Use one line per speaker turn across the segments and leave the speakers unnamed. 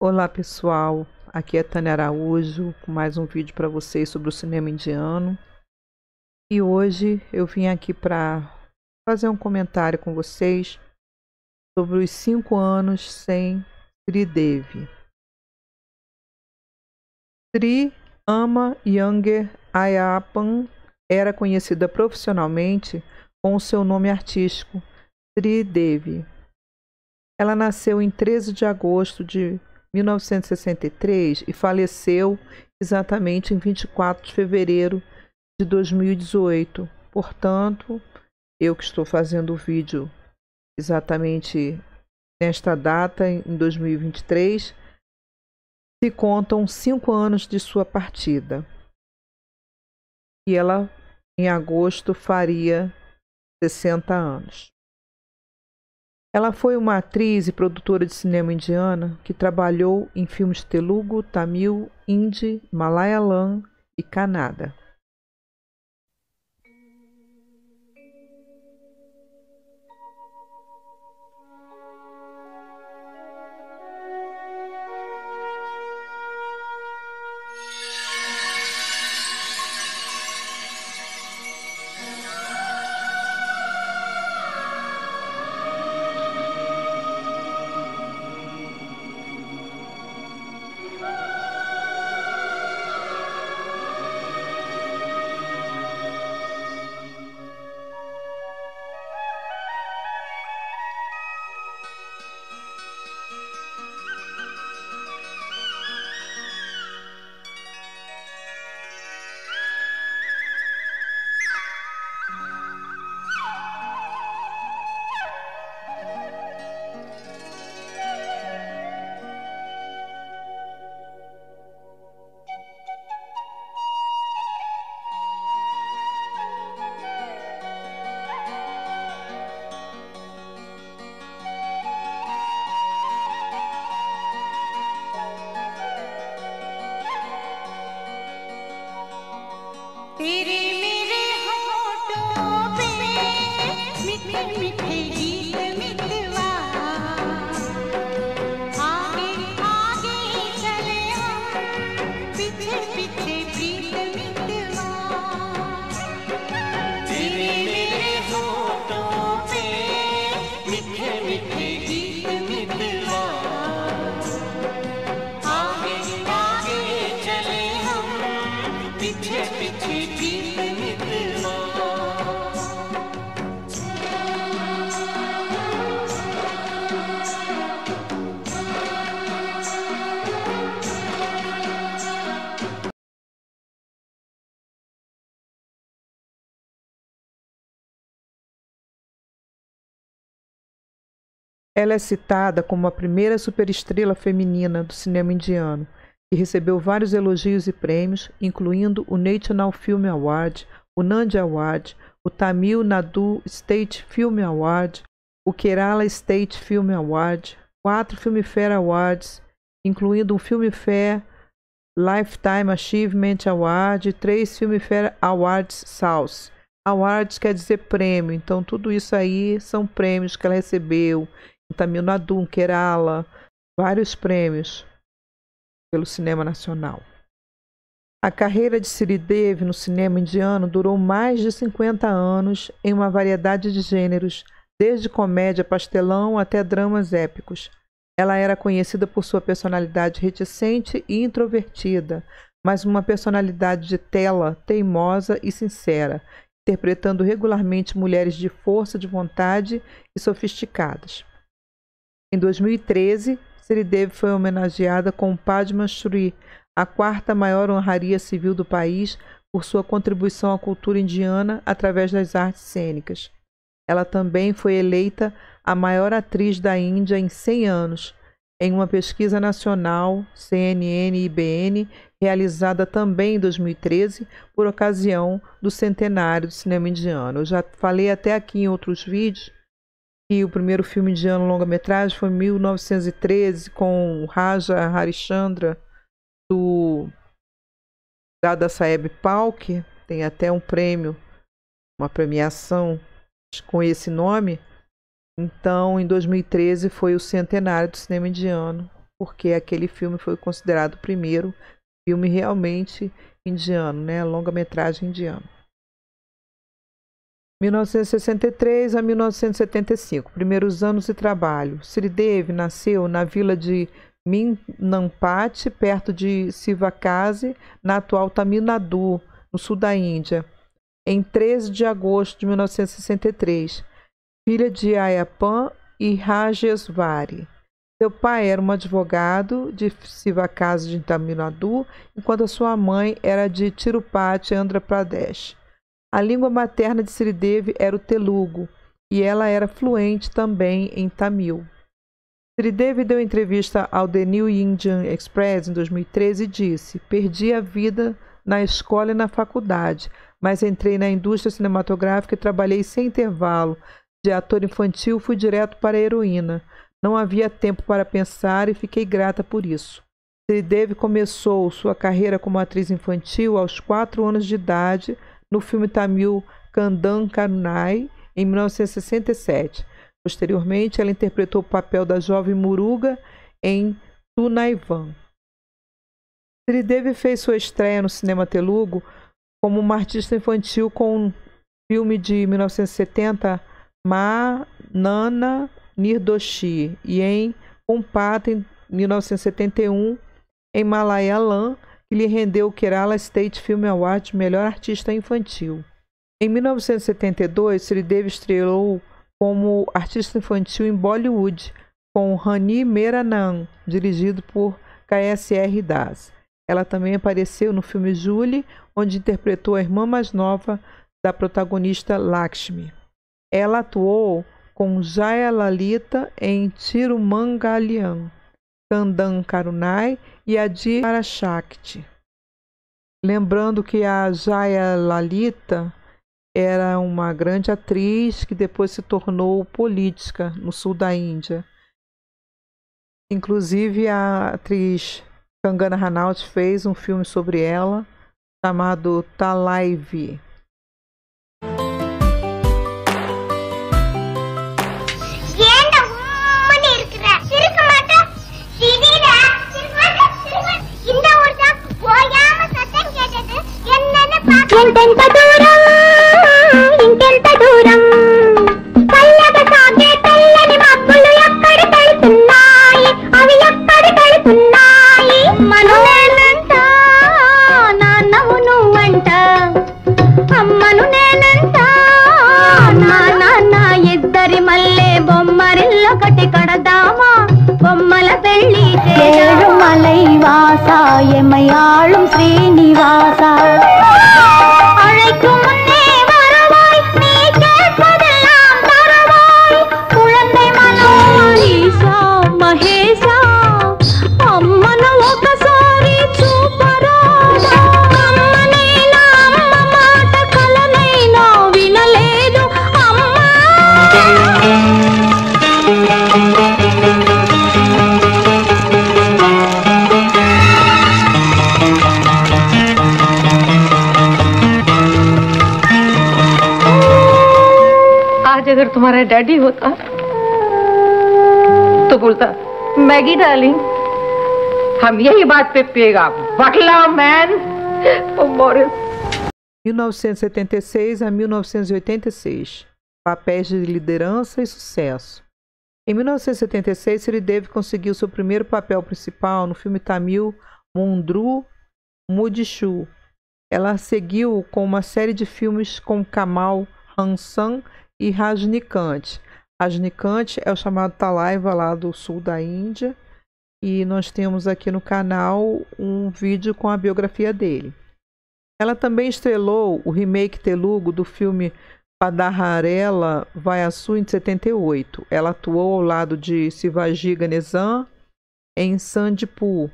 Olá pessoal, aqui é Tânia Araújo com mais um vídeo para vocês sobre o cinema indiano. E hoje eu vim aqui para fazer um comentário com vocês sobre os cinco anos sem Tridevi. Tri Ama Yanger Ayapan era conhecida profissionalmente com o seu nome artístico, Tridevi. Ela nasceu em 13 de agosto de 1963 e faleceu exatamente em 24 de fevereiro de 2018. Portanto, eu que estou fazendo o vídeo exatamente nesta data, em 2023, se contam cinco anos de sua partida. E ela, em agosto, faria 60 anos. Ela foi uma atriz e produtora de cinema indiana que trabalhou em filmes telugu, tamil, hindi, malayalam e kannada. Ela é citada como a primeira superestrela feminina do cinema indiano e recebeu vários elogios e prêmios, incluindo o National Film Award, o Nandi Award, o Tamil Nadu State Film Award, o Kerala State Film Award, quatro Filmfare Awards, incluindo um Filmfare Lifetime Achievement Award e três Filmfare Awards South. Awards quer dizer prêmio, então tudo isso aí são prêmios que ela recebeu Tamil Nadu, Kerala, vários prêmios pelo cinema nacional. A carreira de Siridevi no cinema indiano durou mais de 50 anos em uma variedade de gêneros, desde comédia pastelão até dramas épicos. Ela era conhecida por sua personalidade reticente e introvertida, mas uma personalidade de tela, teimosa e sincera, interpretando regularmente mulheres de força de vontade e sofisticadas. Em 2013, Sridevi foi homenageada com o Padma Shri, a quarta maior honraria civil do país, por sua contribuição à cultura indiana através das artes cênicas. Ela também foi eleita a maior atriz da Índia em 100 anos, em uma pesquisa nacional CNN-IBN, realizada também em 2013, por ocasião do centenário do cinema indiano. Eu já falei até aqui em outros vídeos e o primeiro filme indiano longa-metragem foi em 1913 com Raja Harishchandra do Dada Saeb Palk, tem até um prêmio, uma premiação com esse nome. Então, em 2013 foi o centenário do cinema indiano, porque aquele filme foi considerado o primeiro filme realmente indiano, né? Longa-metragem indiano. 1963 a 1975, primeiros anos de trabalho. Sridevi nasceu na vila de Minnampati, perto de Sivakasi, na atual Tamil Nadu, no sul da Índia, em 13 de agosto de 1963, filha de Ayapan e Rajeshwari. Seu pai era um advogado de Sivakasi de Tamil Nadu, enquanto sua mãe era de Tirupati, Andhra Pradesh. A língua materna de Sridevi era o telugu e ela era fluente também em tamil. Sridevi deu entrevista ao The New Indian Express em 2013 e disse: Perdi a vida na escola e na faculdade, mas entrei na indústria cinematográfica e trabalhei sem intervalo. De ator infantil fui direto para a heroína. Não havia tempo para pensar e fiquei grata por isso. Sridevi começou sua carreira como atriz infantil aos quatro anos de idade no filme tamil Kandan Karunai, em 1967. Posteriormente, ela interpretou o papel da jovem Muruga em Tunaivan. Sridevi fez sua estreia no cinema telugu como uma artista infantil com um filme de 1970, Ma Nana Nirdoshi, e em Compata, em 1971, em Malayalam, que lhe rendeu o Kerala State Film Award de melhor artista infantil. Em 1972, Sri Devi estrelou como artista infantil em Bollywood com Rani Meeranan, dirigido por KSR Das. Ela também apareceu no filme Julie, onde interpretou a irmã mais nova da protagonista Lakshmi. Ela atuou com Jaya Lalita em Tirumangalyan Kandam Karunai e Adi Parashakti. Lembrando que a Jaya Lalita era uma grande atriz que depois se tornou política no sul da Índia. Inclusive, a atriz Kangana Ranaut fez um filme sobre ela chamado Talaivi. ఎంతెంత దూరం ఇంకెంత దూరం పల్లక సాగే తెల్లని మబ్బులు ఎక్కడ తడుతున్నాయి అవి ఎక్కడ తడుతున్నాయి మనోనంట నాన్నవు నువ్వంట అమ్మను నేనంట నాన్న ఇద్దరి మల్లె బొమ్మరిల్లొకటి కడదామా பொம்மல பெள்ளி ஏழுமலை வாசா எமையாளும் ஸ்ரீனிவாசா अगर तुम्हारा डैडी होता तो बोलता मैगी हम यही बात पे पिएगा बटला मैन ...1976 a 1986, papéis de liderança e sucesso. Em 1976, Sridevi conseguiu seu primeiro papel principal no filme tamil Mundru Mudishu. Ela seguiu com uma série de filmes com Kamal Hansan e Rajnikant. Rajnikant é o chamado Talaiva lá do sul da Índia e nós temos aqui no canal um vídeo com a biografia dele. Ela também estrelou o remake telugu do filme Padarharela Vayasu em 78. Ela atuou ao lado de Sivaji Ganesan em Sandipur.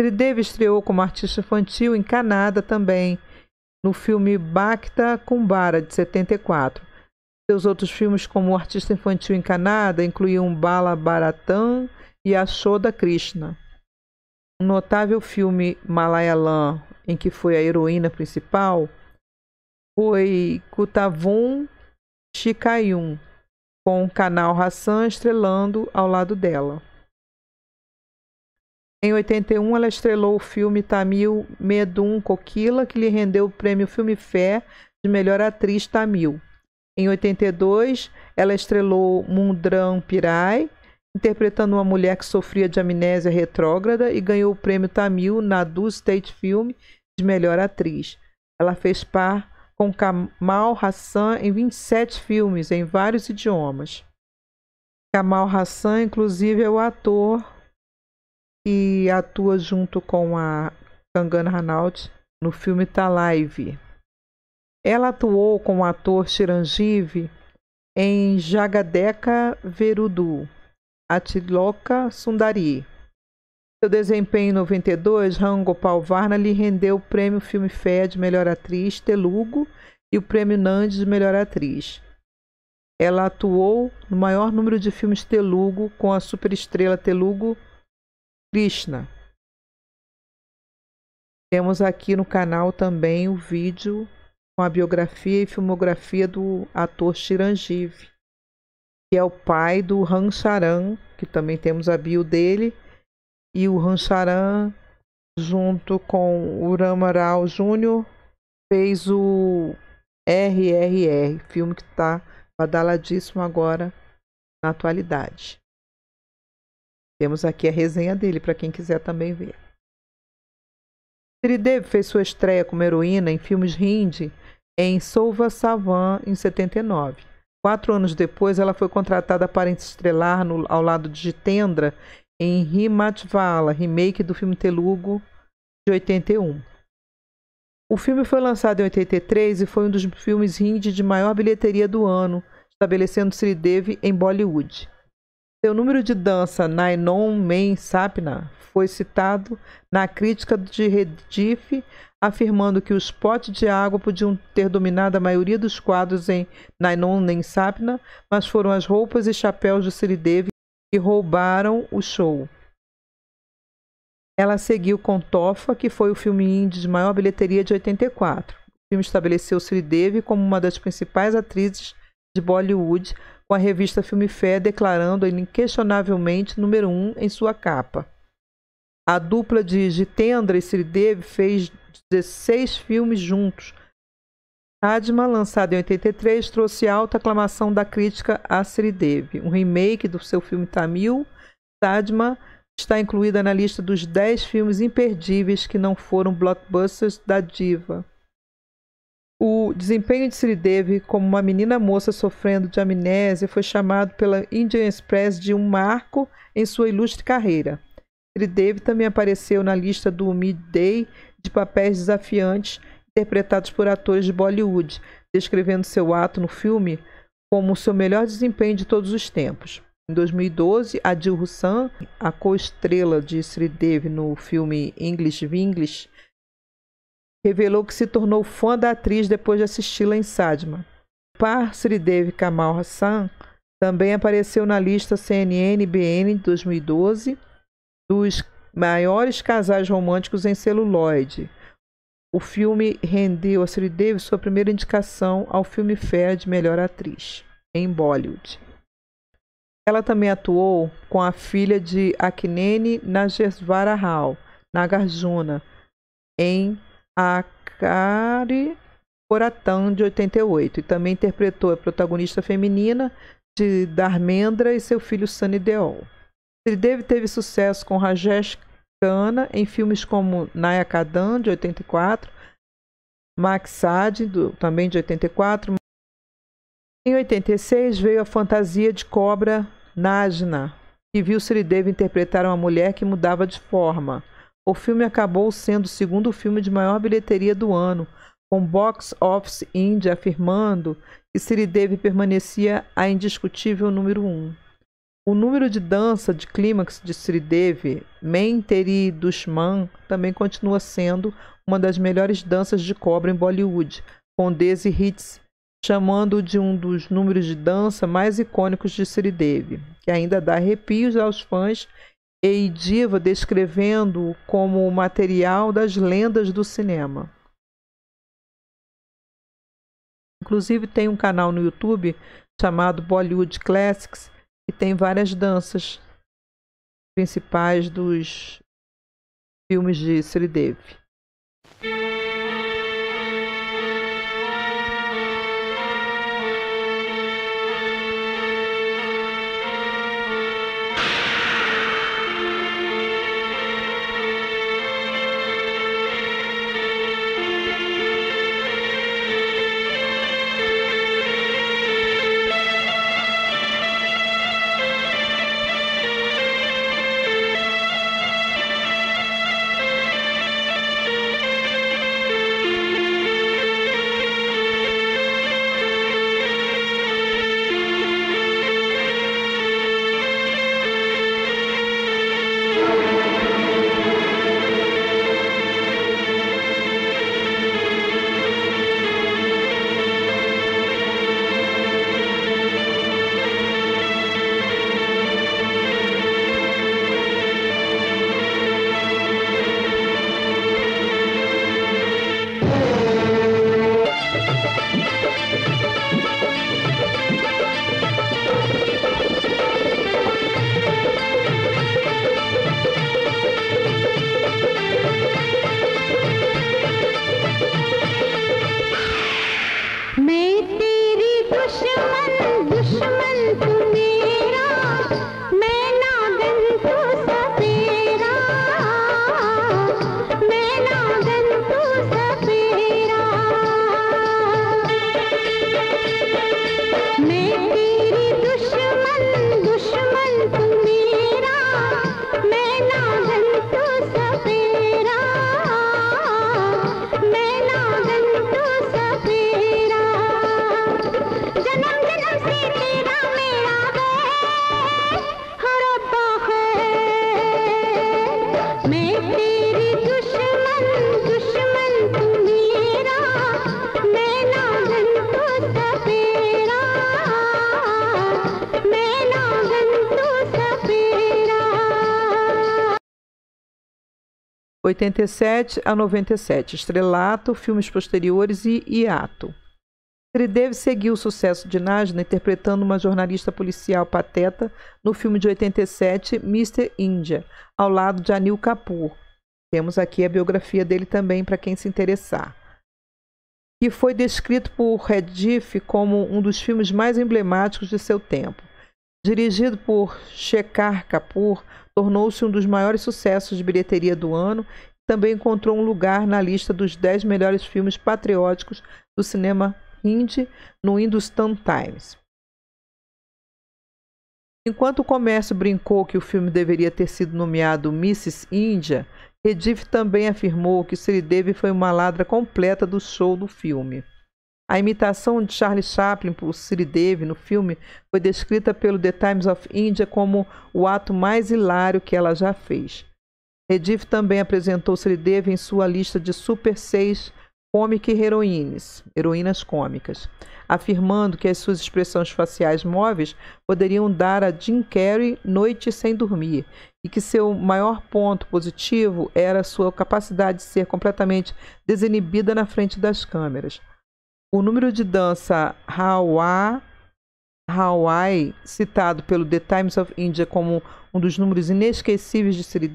Sridevi estreou como artista infantil em Canadá também no filme Bacta Kumbara, de 74. Seus outros filmes, como Artista Infantil Encanada, incluíam Bala Bharatan e Ashoda Krishna. Um notável filme Malayalam, em que foi a heroína principal, foi Kutavum Chikayun, com o canal Hassan estrelando ao lado dela. Em 81, ela estrelou o filme Tamil Medum Kokila, que lhe rendeu o prêmio Filme Fé de melhor atriz Tamil. Em 82, ela estrelou Mundram Pirai, interpretando uma mulher que sofria de amnésia retrógrada e ganhou o prêmio Tamil Nadu State Film de melhor atriz. Ela fez par com Kamal Hassan em 27 filmes em vários idiomas. Kamal Hassan, inclusive, é o ator e atua junto com a Kangana Ranaut no filme Talive. Tá Ela atuou com o ator Shirangive em *Jagadeka Verudu, Atiloka Sundari. Seu desempenho em 92, Rango Varna lhe rendeu o prêmio Filme Fé de Melhor Atriz Telugu e o prêmio Nandi de Melhor Atriz. Ela atuou no maior número de filmes Telugu com a superestrela Telugu Krishna. Temos aqui no canal também o vídeo com a biografia e filmografia do ator Chiranjeev, que é o pai do Rancharan, que também temos a bio dele, e o Rancharan, junto com o Ramaral Júnior, fez o RRR, filme que está badaladíssimo agora na atualidade. Temos aqui a resenha dele para quem quiser também ver. Sridevi fez sua estreia como heroína em filmes hindi em Souva Savan, em 79. Quatro anos depois, ela foi contratada para estrelar no, ao lado de Jitendra em Himatvala, remake do filme Telugu de 81. O filme foi lançado em 83 e foi um dos filmes hindi de maior bilheteria do ano, estabelecendo Sridevi em Bollywood. Seu número de dança Nainon Men Sapna foi citado na crítica de Rediff, afirmando que os potes de água podiam ter dominado a maioria dos quadros em Nainon Men Sapna, mas foram as roupas e chapéus de Siridevi que roubaram o show. Ela seguiu com Tofa, que foi o filme indie de maior bilheteria de 84. O filme estabeleceu Sridevi como uma das principais atrizes de Bollywood, com a revista Filme Fé declarando ele inquestionavelmente número um em sua capa. A dupla de Jitendra e Sridevi fez 16 filmes juntos. Adma, lançado em 83, trouxe alta aclamação da crítica a Sridevi. Um remake do seu filme Tamil, Adma está incluída na lista dos 10 filmes imperdíveis que não foram blockbusters da diva. O desempenho de Sridevi como uma menina moça sofrendo de amnésia foi chamado pela Indian Express de um marco em sua ilustre carreira. Sridevi também apareceu na lista do Midday de papéis desafiantes interpretados por atores de Bollywood, descrevendo seu ato no filme como seu melhor desempenho de todos os tempos. Em 2012, Adil Hussain, a co-estrela de Sridevi no filme English V English revelou que se tornou fã da atriz depois de assisti-la em Sadma. Parsri Dev Kamal Hassan também apareceu na lista CNN-BN de 2012 dos maiores casais românticos em celuloide. O filme rendeu a Sridevi sua primeira indicação ao filme Fair de melhor atriz em Bollywood. Ela também atuou com a filha de Aknene Nagesvara Rao, Nagarjuna, em Akari Coratã, de 88, e também interpretou a protagonista feminina de Dharmendra e seu filho Sunny Deol. Sridevi teve sucesso com Rajesh Khanna em filmes como Nayakadan, de 84, Maxad, também de 84. Em 86 veio a fantasia de cobra Najna, que viu Sridevi interpretar uma mulher que mudava de forma. O filme acabou sendo o segundo filme de maior bilheteria do ano, com Box Office India afirmando que Siridevi permanecia a indiscutível número um. O número de dança de clímax de Sridevi, Menteri Teri Dushman, também continua sendo uma das melhores danças de cobra em Bollywood, com Desi Hits chamando de um dos números de dança mais icônicos de Sridevi, que ainda dá arrepios aos fãs Eidiva descrevendo como o material das lendas do cinema. Inclusive tem um canal no YouTube chamado Bollywood Classics que tem várias danças principais dos filmes de Sri Dev. 87 a 97, Estrelato, filmes posteriores e Hiato. deve seguiu o sucesso de Najna interpretando uma jornalista policial pateta no filme de 87, Mr. India, ao lado de Anil Kapoor. Temos aqui a biografia dele também para quem se interessar. Que foi descrito por Rediff como um dos filmes mais emblemáticos de seu tempo. Dirigido por Shekhar Kapoor, tornou-se um dos maiores sucessos de bilheteria do ano e também encontrou um lugar na lista dos 10 melhores filmes patrióticos do cinema hindi no Hindustan Times. Enquanto o comércio brincou que o filme deveria ter sido nomeado Mrs. India, Rediff também afirmou que o se lhe deve foi uma ladra completa do show do filme. A imitação de Charlie Chaplin por Siri Devi no filme foi descrita pelo The Times of India como o ato mais hilário que ela já fez. Rediff também apresentou Siri Devi em sua lista de Super 6 Comic Heroines, heroínas cômicas, afirmando que as suas expressões faciais móveis poderiam dar a Jim Carrey noite sem dormir e que seu maior ponto positivo era sua capacidade de ser completamente desinibida na frente das câmeras. O número de dança Hawa Hawaii, citado pelo The Times of India como um dos números inesquecíveis de Siri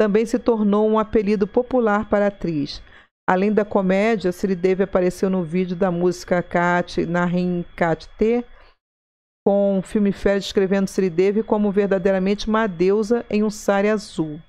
também se tornou um apelido popular para a atriz. Além da comédia, Siri apareceu no vídeo da música Kat Narin Kat T, com o filme Félix descrevendo Siri como verdadeiramente uma deusa em um sari azul.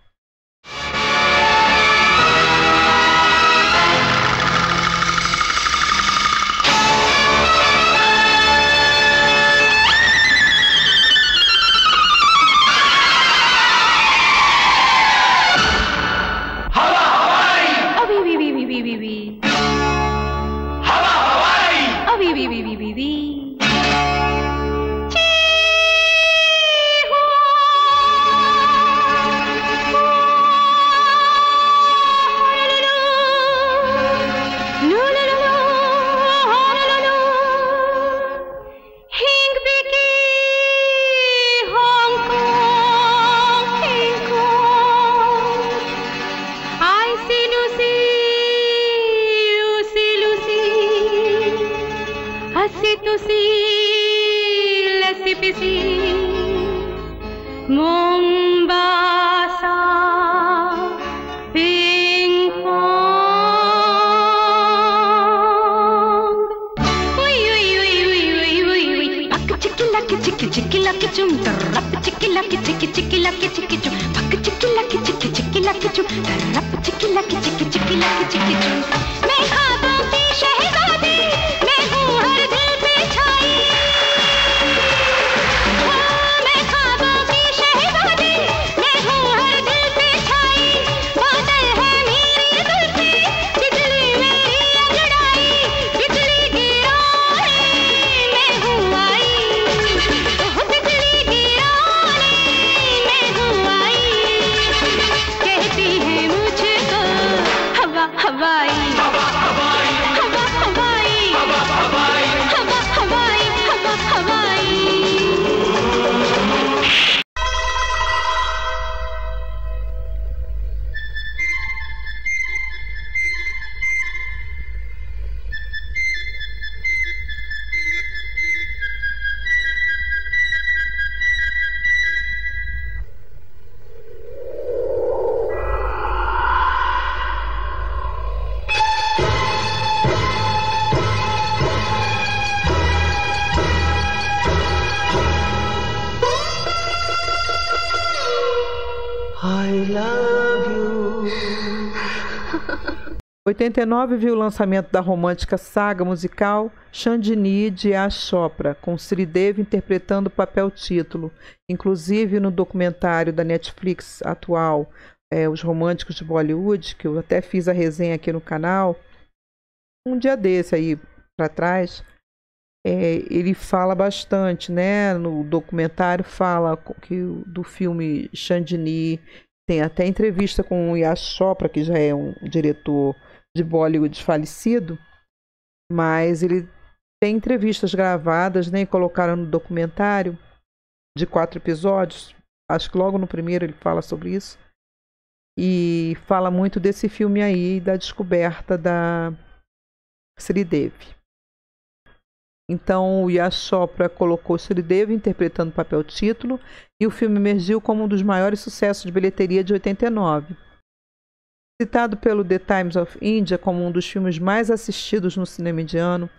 89 viu o lançamento da romântica saga musical Chandini de A Chopra, com Sridevi interpretando o papel título. Inclusive no documentário da Netflix atual, é, Os Românticos de Bollywood, que eu até fiz a resenha aqui no canal, um dia desse aí para trás, é, ele fala bastante, né? No documentário fala que do filme Chandini tem até entrevista com o Yash que já é um diretor de Bollywood falecido, mas ele tem entrevistas gravadas, nem né, colocaram no documentário de quatro episódios. Acho que logo no primeiro ele fala sobre isso. E fala muito desse filme aí, da descoberta da Sridevi. Então, o Yashopra colocou Sridevi interpretando o papel título e o filme emergiu como um dos maiores sucessos de bilheteria de 89 Citado pelo The Times of India como um dos filmes mais assistidos no cinema indiano,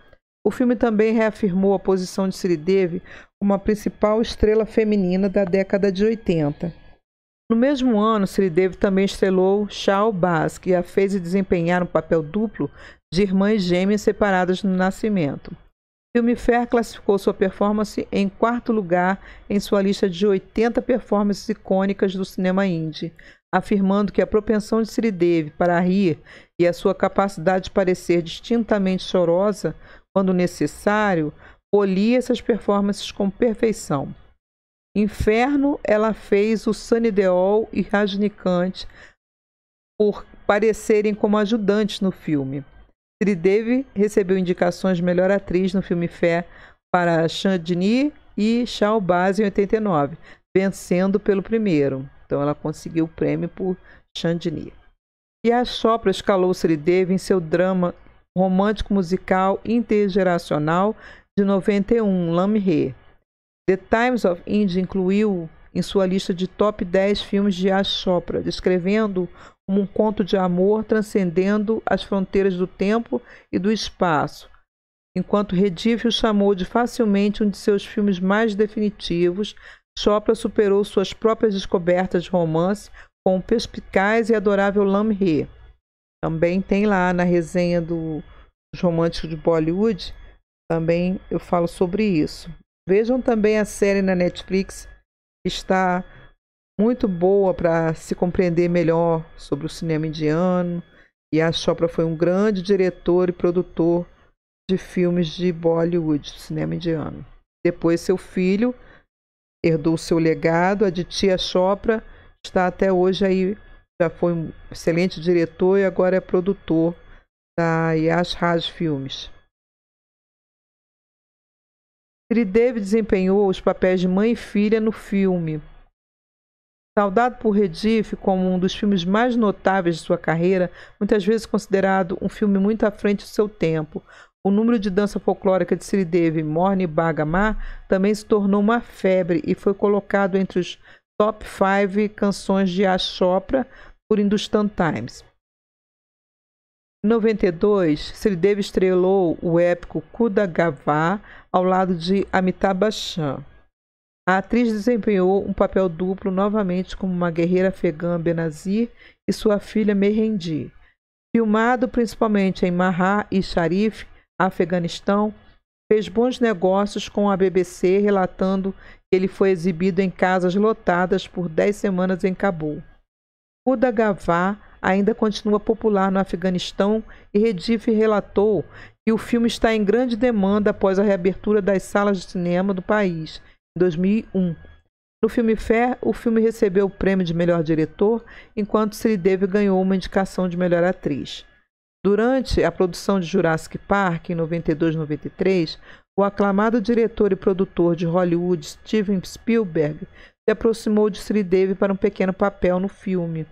o filme também reafirmou a posição de Sridevi como a principal estrela feminina da década de 80. No mesmo ano, Sridevi também estrelou Shao Baz, que a fez desempenhar um papel duplo de irmãs gêmeas separadas no nascimento. Filmfare classificou sua performance em quarto lugar em sua lista de 80 performances icônicas do cinema indie, afirmando que a propensão de Sridevi para rir e a sua capacidade de parecer distintamente chorosa, quando necessário, polia essas performances com perfeição. Inferno, ela fez o Sunny Deol e Rajnikant por parecerem como ajudantes no filme. Sridevi recebeu indicações de melhor atriz no filme Fé para Chandni e Shao em 89, vencendo pelo primeiro. Então ela conseguiu o prêmio por Chandini. E a Chopra escalou Sridevi em seu drama romântico musical intergeracional de 91, Lamhe. The Times of India incluiu em sua lista de top 10 filmes de Ash Chopra, descrevendo como um conto de amor transcendendo as fronteiras do tempo e do espaço, enquanto Rediff o chamou de facilmente um de seus filmes mais definitivos, Chopra superou suas próprias descobertas de romance com o perspicaz e adorável Lam He. Também tem lá na resenha do, dos românticos de Bollywood, também eu falo sobre isso. Vejam também a série na Netflix, que está muito boa para se compreender melhor sobre o cinema indiano. E a Chopra foi um grande diretor e produtor de filmes de Bollywood, cinema indiano. Depois seu filho herdou seu legado. A de tia Chopra está até hoje aí, já foi um excelente diretor e agora é produtor da Yash Raj Filmes. Sridevi desempenhou os papéis de mãe e filha no filme. Saudado por Rediff como um dos filmes mais notáveis de sua carreira, muitas vezes considerado um filme muito à frente do seu tempo, o número de dança folclórica de Sridevi, Morne e também se tornou uma febre e foi colocado entre os top 5 canções de Ashopra por Hindustan Times. Em 92, Sridevi estrelou o épico Kudagavá ao lado de Amitabh Bachchan. A atriz desempenhou um papel duplo novamente como uma guerreira afegã Benazir e sua filha Mehendi. Filmado principalmente em Mahar e Sharif, Afeganistão, fez bons negócios com a BBC, relatando que ele foi exibido em casas lotadas por 10 semanas em Cabul. Huda Gavá ainda continua popular no Afeganistão e Rediff relatou que o filme está em grande demanda após a reabertura das salas de cinema do país, em 2001. No filme Fé, o filme recebeu o prêmio de melhor diretor, enquanto Sridevi ganhou uma indicação de melhor atriz. Durante a produção de Jurassic Park, em 92 93, o aclamado diretor e produtor de Hollywood Steven Spielberg se aproximou de Sridevi para um pequeno papel no filme.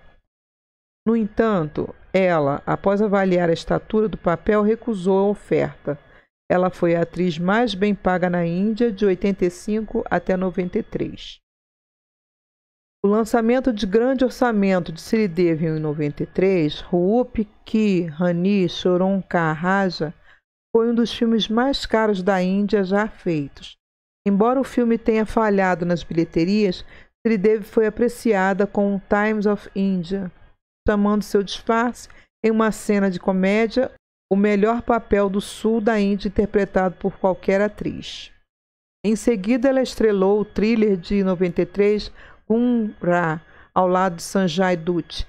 No entanto, ela, após avaliar a estatura do papel, recusou a oferta. Ela foi a atriz mais bem paga na Índia de 85 até 93. O lançamento de grande orçamento de Siridev em 93, Ruup Ki Rani Ka Raja, foi um dos filmes mais caros da Índia já feitos. Embora o filme tenha falhado nas bilheterias, Sridevi foi apreciada com o Times of India, chamando seu disfarce em uma cena de comédia o melhor papel do sul da Índia interpretado por qualquer atriz. Em seguida, ela estrelou o thriller de 93 Kumbra, ao lado de Sanjay Dutt,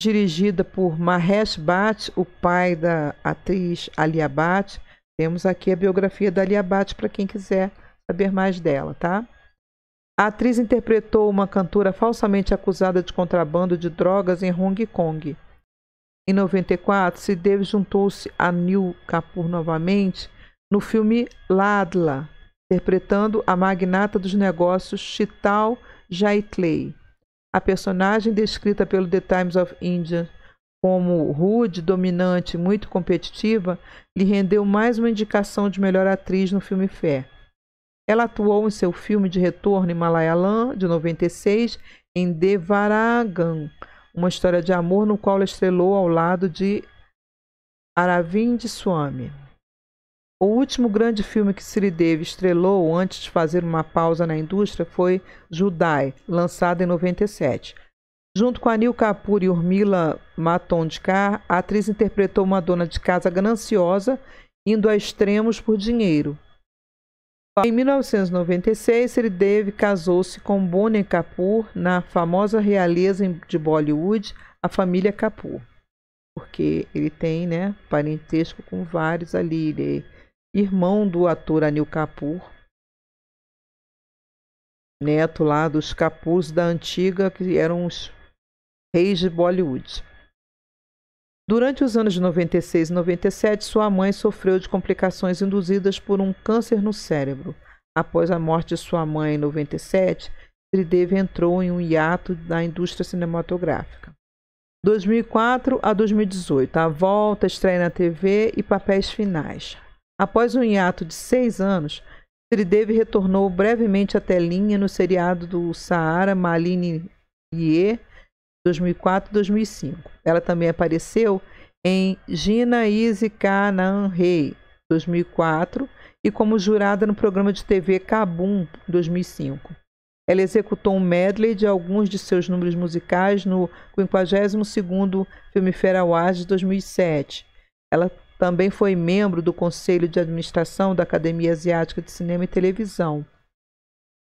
dirigida por Mahesh Bhatt, o pai da atriz Alia Bhatt. Temos aqui a biografia da Alia Bhatt para quem quiser saber mais dela, tá? A atriz interpretou uma cantora falsamente acusada de contrabando de drogas em Hong Kong. Em 94, Sidev juntou-se a Neil Kapoor novamente no filme Ladla, interpretando a magnata dos negócios Chital Jaitley, a personagem descrita pelo The Times of India como rude, dominante e muito competitiva, lhe rendeu mais uma indicação de melhor atriz no filme Fé. Ela atuou em seu filme de retorno em Malayalam, de 96, em *Devaragam*, uma história de amor no qual ela estrelou ao lado de Aravind Swami. O último grande filme que Sridevi estrelou antes de fazer uma pausa na indústria foi Judai, lançado em 97. Junto com Anil Kapoor e Urmila Matondkar, a atriz interpretou uma dona de casa gananciosa, indo a extremos por dinheiro. Em 1996, Sridevi casou-se com Bonnie Kapoor na famosa realeza de Bollywood, a família Kapoor. Porque ele tem né, parentesco com vários ali. Ele irmão do ator Anil Kapoor, neto lá dos Kapoors da antiga, que eram os reis de Bollywood. Durante os anos de 96 e 97, sua mãe sofreu de complicações induzidas por um câncer no cérebro. Após a morte de sua mãe em 97, Sridevi entrou em um hiato da indústria cinematográfica. 2004 a 2018, a volta, estreia na TV e papéis finais. Após um hiato de seis anos, Sridevi retornou brevemente à telinha no seriado do Saara Malini Ye 2004-2005. Ela também apareceu em Gina Easy Kanaan Rei 2004 e como jurada no programa de TV Kabum 2005. Ela executou um medley de alguns de seus números musicais no 52º Filmfare Awards de 2007. Ela também foi membro do Conselho de Administração da Academia Asiática de Cinema e Televisão.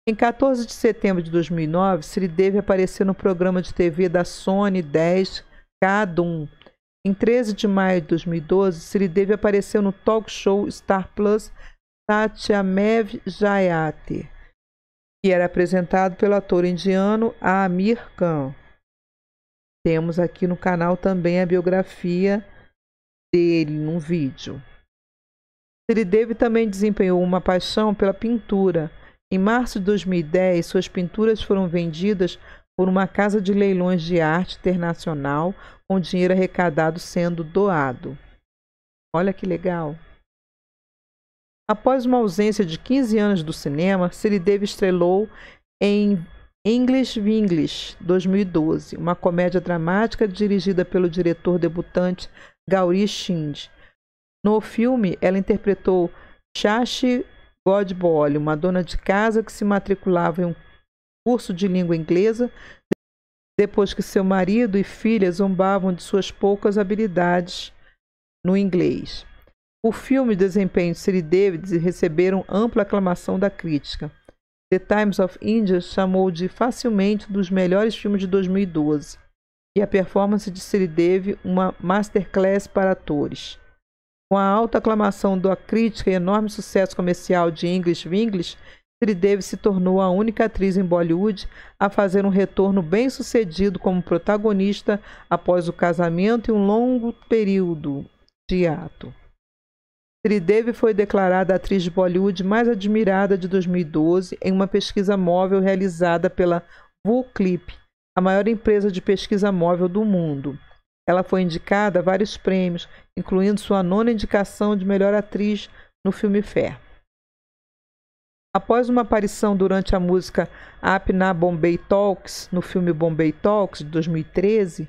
Em 14 de setembro de 2009, Sridevi apareceu no programa de TV da Sony 10 Kadum. Em 13 de maio de 2012, Sridevi apareceu no talk show Star Plus Satyamev Jayate, que era apresentado pelo ator indiano Amir Khan. Temos aqui no canal também a biografia dele num vídeo. Sridevi também desempenhou uma paixão pela pintura. Em março de 2010, suas pinturas foram vendidas por uma casa de leilões de arte internacional, com dinheiro arrecadado sendo doado. Olha que legal! Após uma ausência de 15 anos do cinema, Sirideve estrelou em English Vinglish, 2012, uma comédia dramática dirigida pelo diretor debutante Gauri Shind. No filme, ela interpretou Shashi Godbole, uma dona de casa que se matriculava em um curso de língua inglesa depois que seu marido e filha zombavam de suas poucas habilidades no inglês. O filme e desempenho de Siri Davids receberam ampla aclamação da crítica. The Times of India chamou de facilmente dos melhores filmes de 2012 e a performance de Sridevi, uma masterclass para atores. Com a alta aclamação da crítica e enorme sucesso comercial de English Winglish, Sridevi se tornou a única atriz em Bollywood a fazer um retorno bem-sucedido como protagonista após o casamento e um longo período de ato. Sridevi foi declarada a atriz de Bollywood mais admirada de 2012 em uma pesquisa móvel realizada pela VuClip, a maior empresa de pesquisa móvel do mundo. Ela foi indicada a vários prêmios, incluindo sua nona indicação de melhor atriz no filme Fer. Após uma aparição durante a música Apna Bombay Talks, no filme Bombay Talks, de 2013,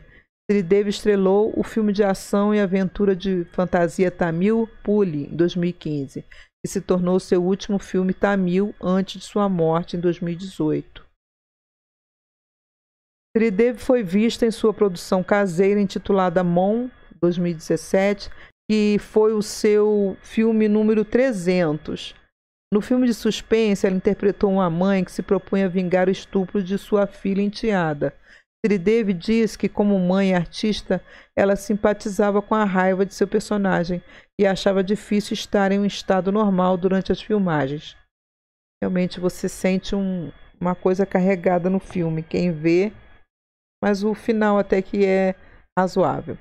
Sri Devi estrelou o filme de ação e aventura de fantasia tamil Puli, em 2015, que se tornou seu último filme tamil antes de sua morte em 2018. Tridev foi vista em sua produção caseira intitulada Mon, 2017, que foi o seu filme número 300. No filme de suspense, ela interpretou uma mãe que se propunha a vingar o estupro de sua filha enteada. Sridevi diz que, como mãe e artista, ela simpatizava com a raiva de seu personagem e achava difícil estar em um estado normal durante as filmagens. Realmente você sente um, uma coisa carregada no filme. Quem vê mas o final até que é razoável.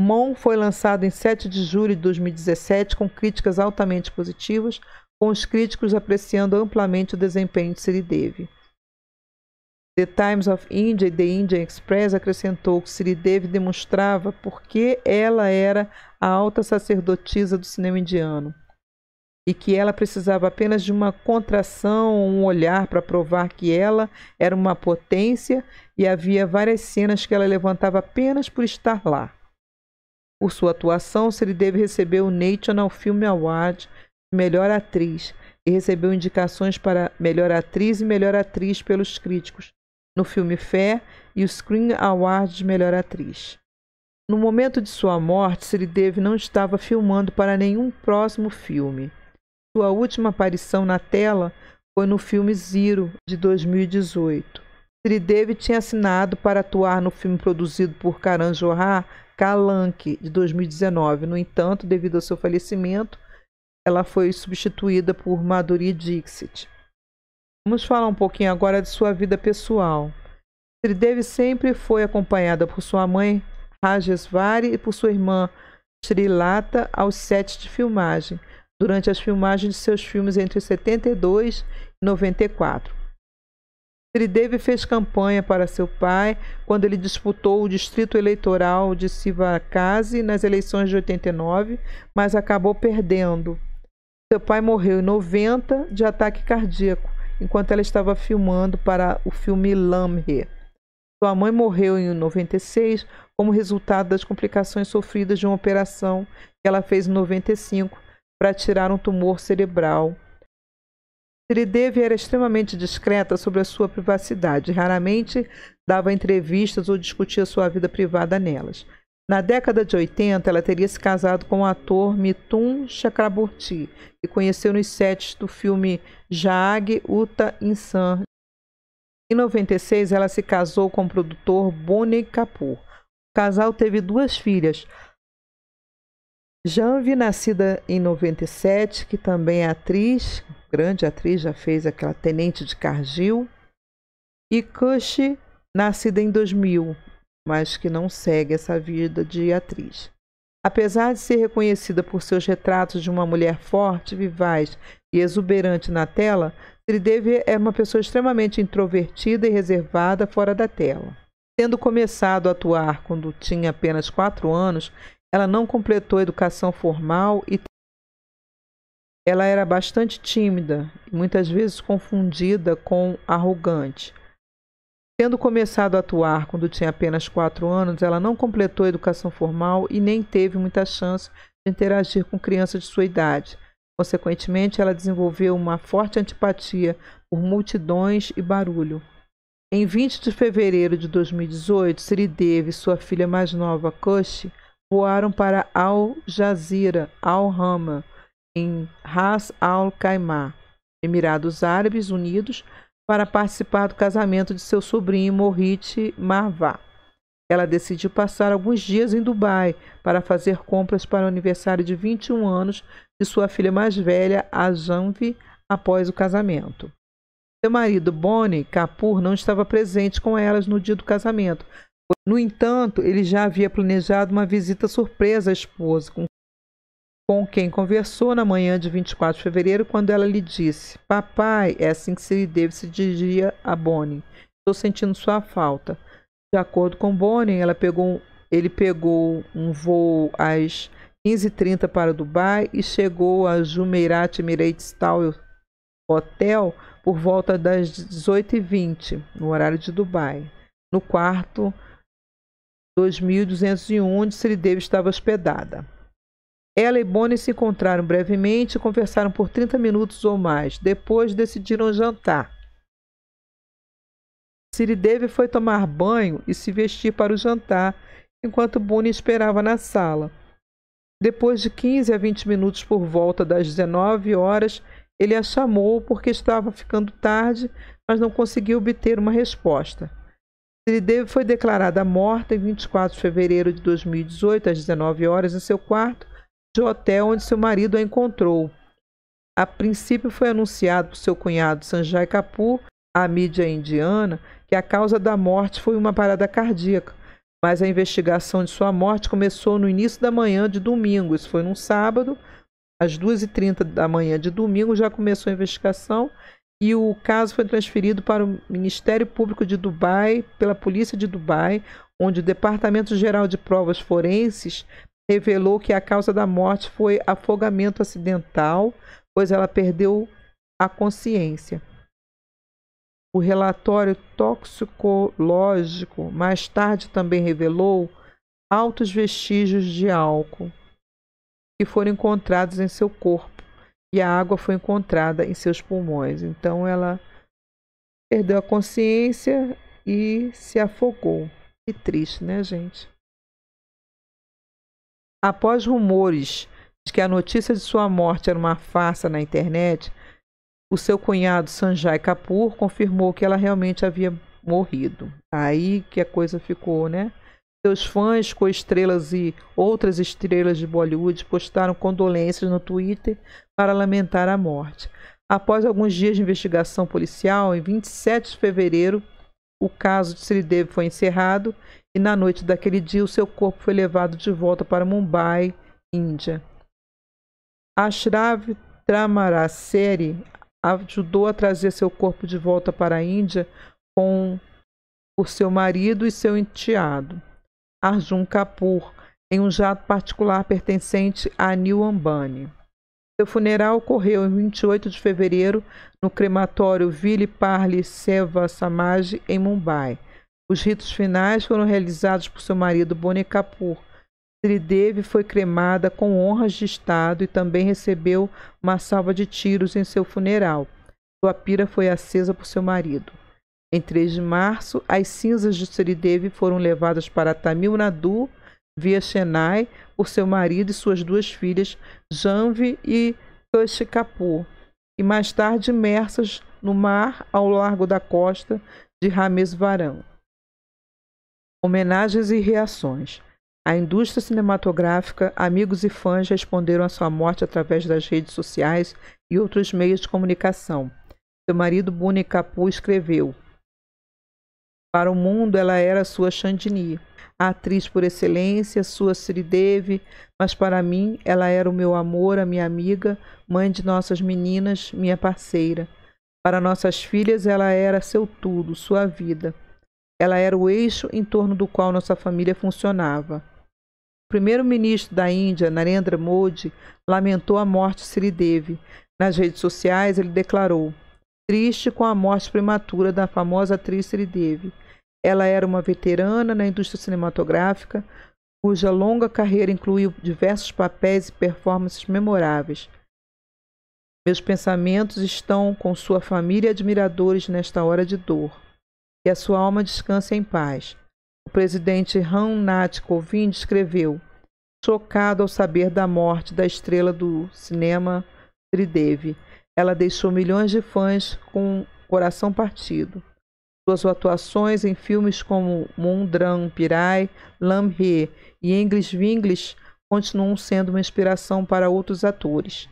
Mon foi lançado em 7 de julho de 2017 com críticas altamente positivas, com os críticos apreciando amplamente o desempenho de Siridevi. The Times of India e The Indian Express acrescentou que Siridevi demonstrava por que ela era a alta sacerdotisa do cinema indiano e que ela precisava apenas de uma contração, um olhar para provar que ela era uma potência e havia várias cenas que ela levantava apenas por estar lá. Por sua atuação, Sridevi recebeu o National Film Award de melhor atriz e recebeu indicações para melhor atriz e melhor atriz pelos críticos no filme Fé e o Screen Award de melhor atriz. No momento de sua morte, Sridevi não estava filmando para nenhum próximo filme. Sua última aparição na tela foi no filme Zero, de 2018. Sridevi tinha assinado para atuar no filme produzido por Karan Johar, Kalanke, de 2019. No entanto, devido ao seu falecimento, ela foi substituída por Madhuri Dixit. Vamos falar um pouquinho agora de sua vida pessoal. Sridevi sempre foi acompanhada por sua mãe, Rajesvari, e por sua irmã Srilata aos sets de filmagem durante as filmagens de seus filmes entre 72 e 94. Sridevi fez campanha para seu pai quando ele disputou o distrito eleitoral de Sivakasi nas eleições de 89, mas acabou perdendo. Seu pai morreu em 90 de ataque cardíaco, enquanto ela estava filmando para o filme Lamhe. Sua mãe morreu em 96 como resultado das complicações sofridas de uma operação que ela fez em 95 para tirar um tumor cerebral. Sridevi era extremamente discreta sobre a sua privacidade, raramente dava entrevistas ou discutia sua vida privada nelas. Na década de 80, ela teria se casado com o ator Mitun Chakraborty, que conheceu nos sets do filme Jag Uta Insan. Em 96, ela se casou com o produtor Bonnie Kapoor. O casal teve duas filhas, Janvi, nascida em 97, que também é atriz, grande atriz, já fez aquela Tenente de Cargill. E Cush, nascida em 2000, mas que não segue essa vida de atriz. Apesar de ser reconhecida por seus retratos de uma mulher forte, vivaz e exuberante na tela, Sridevi é uma pessoa extremamente introvertida e reservada fora da tela. Tendo começado a atuar quando tinha apenas 4 anos, ela não completou a educação formal e ela era bastante tímida, muitas vezes confundida com arrogante. Tendo começado a atuar quando tinha apenas quatro anos, ela não completou a educação formal e nem teve muita chance de interagir com crianças de sua idade. Consequentemente, ela desenvolveu uma forte antipatia por multidões e barulho. Em 20 de fevereiro de 2018, Siri Devi, sua filha mais nova, Kush, voaram para Al Jazira, Al Rama, em Ras Al Khaimah, Emirados Árabes Unidos, para participar do casamento de seu sobrinho Mohit Marvá. Ela decidiu passar alguns dias em Dubai para fazer compras para o aniversário de 21 anos de sua filha mais velha, Ajanvi, após o casamento. Seu marido, Bonnie Kapoor, não estava presente com elas no dia do casamento, no entanto, ele já havia planejado uma visita surpresa à esposa, com, com quem conversou na manhã de 24 de fevereiro, quando ela lhe disse: Papai, é assim que se deve se dirigia a Bonnie. Estou sentindo sua falta. De acordo com Bonnie, ela pegou, ele pegou um voo às 15h30 para Dubai e chegou a Jumeirah Emirates Tower Hotel por volta das 18h20, no horário de Dubai. No quarto 2201, onde Sri estava hospedada. Ela e Bonnie se encontraram brevemente e conversaram por 30 minutos ou mais. Depois decidiram jantar. Siridevi foi tomar banho e se vestir para o jantar, enquanto Bonnie esperava na sala. Depois de 15 a 20 minutos por volta das 19 horas, ele a chamou porque estava ficando tarde, mas não conseguiu obter uma resposta. Sridevi foi declarada morta em 24 de fevereiro de 2018, às 19 horas, em seu quarto de hotel onde seu marido a encontrou. A princípio foi anunciado por seu cunhado Sanjay Kapoor, à mídia indiana, que a causa da morte foi uma parada cardíaca, mas a investigação de sua morte começou no início da manhã de domingo, isso foi num sábado, às 2h30 da manhã de domingo já começou a investigação e o caso foi transferido para o Ministério Público de Dubai pela Polícia de Dubai, onde o Departamento Geral de Provas Forenses revelou que a causa da morte foi afogamento acidental, pois ela perdeu a consciência. O relatório toxicológico mais tarde também revelou altos vestígios de álcool que foram encontrados em seu corpo e a água foi encontrada em seus pulmões. Então ela perdeu a consciência e se afogou. Que triste, né, gente? Após rumores de que a notícia de sua morte era uma farsa na internet, o seu cunhado Sanjay Kapoor confirmou que ela realmente havia morrido. Aí que a coisa ficou, né? Seus fãs, coestrelas e outras estrelas de Bollywood postaram condolências no Twitter para lamentar a morte. Após alguns dias de investigação policial, em 27 de fevereiro, o caso de Sridevi foi encerrado e na noite daquele dia o seu corpo foi levado de volta para Mumbai, Índia. Ashrav Tramaraseri ajudou a trazer seu corpo de volta para a Índia com por seu marido e seu enteado. Arjun Kapoor em um jato particular pertencente a New Ambani. Seu funeral ocorreu em 28 de fevereiro no crematório Vili Parli Seva Samaj, em Mumbai. Os ritos finais foram realizados por seu marido Boni Kapoor. Sridevi foi cremada com honras de Estado e também recebeu uma salva de tiros em seu funeral. Sua pira foi acesa por seu marido. Em 3 de março, as cinzas de Sridevi foram levadas para Tamil Nadu, via Chennai, por seu marido e suas duas filhas, Janvi e Kush Kapoor, e mais tarde imersas no mar ao largo da costa de Rameswaram. Homenagens e reações. A indústria cinematográfica, amigos e fãs responderam à sua morte através das redes sociais e outros meios de comunicação. Seu marido Buni Kapoor escreveu: para o mundo, ela era sua Chandini, a atriz por excelência, sua Sridevi, mas para mim, ela era o meu amor, a minha amiga, mãe de nossas meninas, minha parceira. Para nossas filhas, ela era seu tudo, sua vida. Ela era o eixo em torno do qual nossa família funcionava. O primeiro-ministro da Índia, Narendra Modi, lamentou a morte de Sridevi. Nas redes sociais, ele declarou: triste com a morte prematura da famosa atriz Sridevi. Ela era uma veterana na indústria cinematográfica, cuja longa carreira incluiu diversos papéis e performances memoráveis. Meus pensamentos estão com sua família e admiradores nesta hora de dor. Que a sua alma descanse em paz. O presidente Ram Nath Kovind escreveu, chocado ao saber da morte da estrela do cinema Sridevi ela deixou milhões de fãs com o coração partido. Suas atuações em filmes como Mundram Pirai, Lam e English Vinglish continuam sendo uma inspiração para outros atores.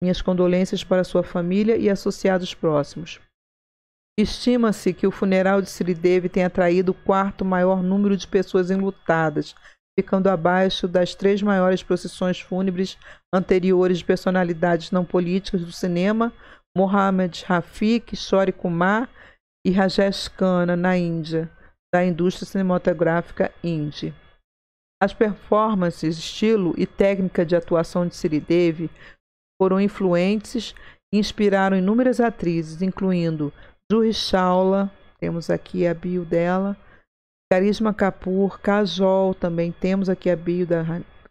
Minhas condolências para sua família e associados próximos. Estima-se que o funeral de Sri Devi tenha atraído o quarto maior número de pessoas enlutadas ficando abaixo das três maiores procissões fúnebres anteriores de personalidades não políticas do cinema, Mohamed Rafik, Shori Kumar e Rajesh Khanna, na Índia, da indústria cinematográfica indie. As performances, estilo e técnica de atuação de Siridevi foram influentes e inspiraram inúmeras atrizes, incluindo Juhi Chawla, temos aqui a bio dela, Carisma Kapur, Cajol também temos aqui a bio da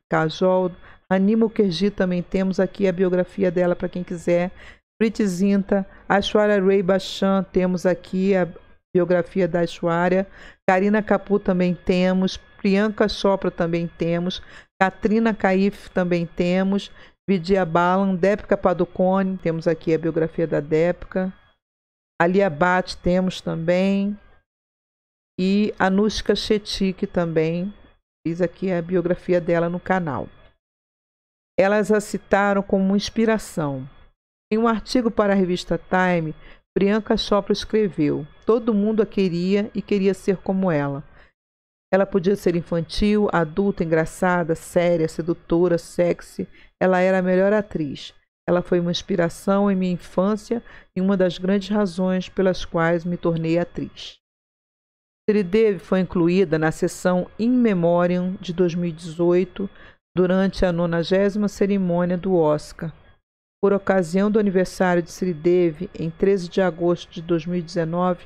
Cajol, Animo Kerji também temos aqui a biografia dela para quem quiser. Prit Zinta, Ashwarya Ray Bachchan, temos aqui a biografia da Ashwarya. Karina Kapoor também temos, Priyanka Chopra também temos, Katrina Kaif também temos, Vidya Balan, Dépika Padukone, temos aqui a biografia da Dépika. Ali Abate temos também, e Anushka Shetty, que também fiz aqui é a biografia dela no canal. Elas a citaram como inspiração. Em um artigo para a revista Time, Priyanka Chopra escreveu: Todo mundo a queria e queria ser como ela. Ela podia ser infantil, adulta, engraçada, séria, sedutora, sexy. Ela era a melhor atriz. Ela foi uma inspiração em minha infância e uma das grandes razões pelas quais me tornei atriz. Sridevi foi incluída na sessão In Memoriam de 2018 durante a 90 cerimônia do Oscar. Por ocasião do aniversário de Sridevi, em 13 de agosto de 2019,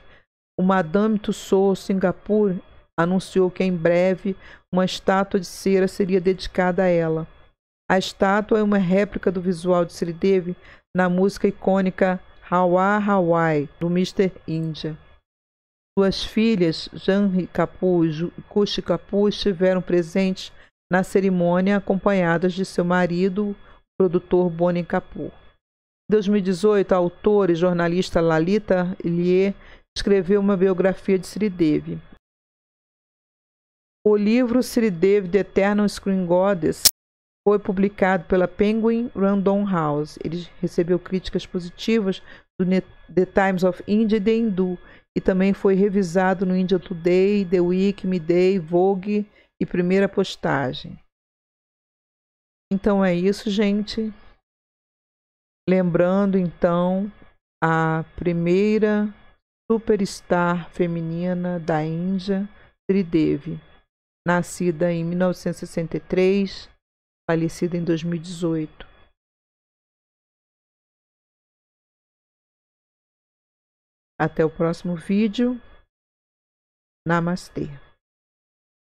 o Madame Tussauds Singapur anunciou que em breve uma estátua de cera seria dedicada a ela. A estátua é uma réplica do visual de Sridevi na música icônica Hawa Hawaii, do Mr. India. Suas filhas, Janri Kapoor e Kushi Kapoor, estiveram presentes na cerimônia, acompanhadas de seu marido, o produtor Bonnie Kapoor. Em 2018, a autora e jornalista Lalita Lie escreveu uma biografia de Sridevi. O livro Sridevi The Eternal Screen Goddess foi publicado pela Penguin Random House. Ele recebeu críticas positivas do The Times of India e The Hindu, e também foi revisado no India Today, The Week, Midday, Vogue e primeira postagem. Então é isso, gente. Lembrando então a primeira superstar feminina da Índia, Sridevi, nascida em 1963, falecida em 2018. Até o próximo vídeo. Namastê.